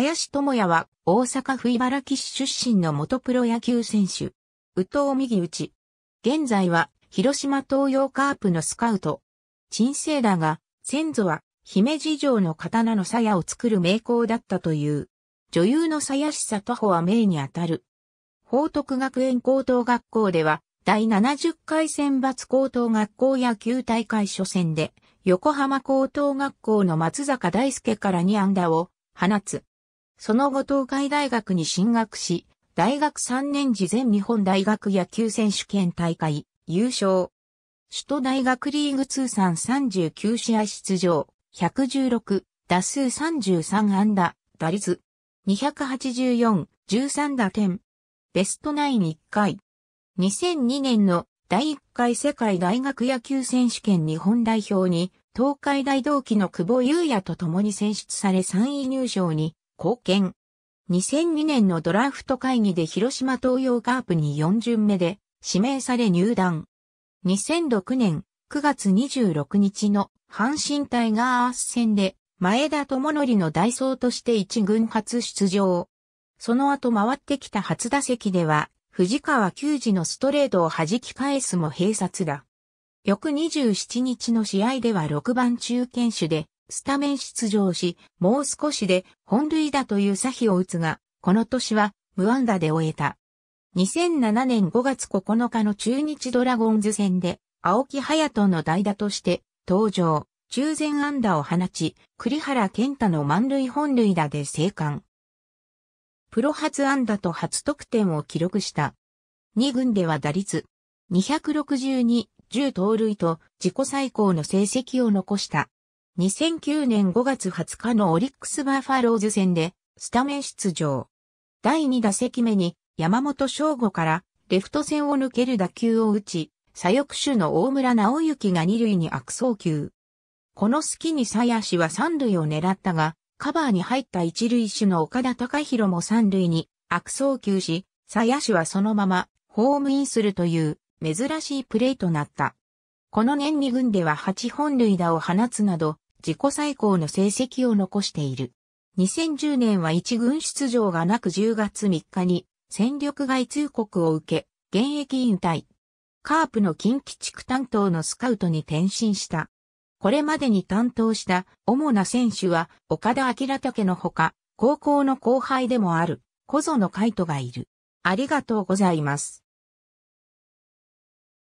鞘師智也は大阪府茨城市出身の元プロ野球選手。宇藤右打現在は広島東洋カープのスカウト。鎮静だが、先祖は姫路城の刀の鞘を作る名工だったという。女優の鞘師里穂は名にあたる。報徳学園高等学校では、第70回選抜高等学校野球大会初戦で、横浜高等学校の松坂大輔から2安打を放つ。その後東海大学に進学し、大学3年時全日本大学野球選手権大会、優勝。首都大学リーグ通算39試合出場、116、打数33安打、打率、284、13打点。ベストナイン1回。2002年の第1回世界大学野球選手権日本代表に、東海大同期の久保優也と共に選出され3位入賞に貢献。2002年のドラフト会議で広島東洋カープに4巡目で指名され入団。2006年9月26日の阪神タイガース戦で前田智則の代走として一軍初出場。その後回ってきた初打席では藤川球児のストレートを弾き返すも併殺だ。翌27日の試合では6番中堅手でスタメン出場し、もう少しで本塁打という差比を打つが、この年は無安打で終えた。2007年5月9日の中日ドラゴンズ戦で、青木隼人の代打として登場、中前安打を放ち、栗原健太の満塁本塁打で生還。プロ初安打と初得点を記録した。2軍では打率262、10盗塁と自己最高の成績を残した。2009年5月20日のオリックスバファローズ戦でスタメン出場。第2打席目に山本翔吾からレフト線を抜ける打球を打ち、左翼手の大村直行が二塁に悪送球。この隙に鞘足は三塁を狙ったが、カバーに入った一塁手の岡田隆弘も三塁に悪送球し、鞘足はそのままホームインするという珍しいプレーとなった。この年2軍では8本塁打を放つなど、自己最高の成績を残している。2010年は一軍出場がなく10月3日に戦力外通告を受け、現役引退。カープの近畿地区担当のスカウトに転身した。これまでに担当した主な選手は岡田明武のほか、高校の後輩でもある小園海斗がいる。ありがとうございます。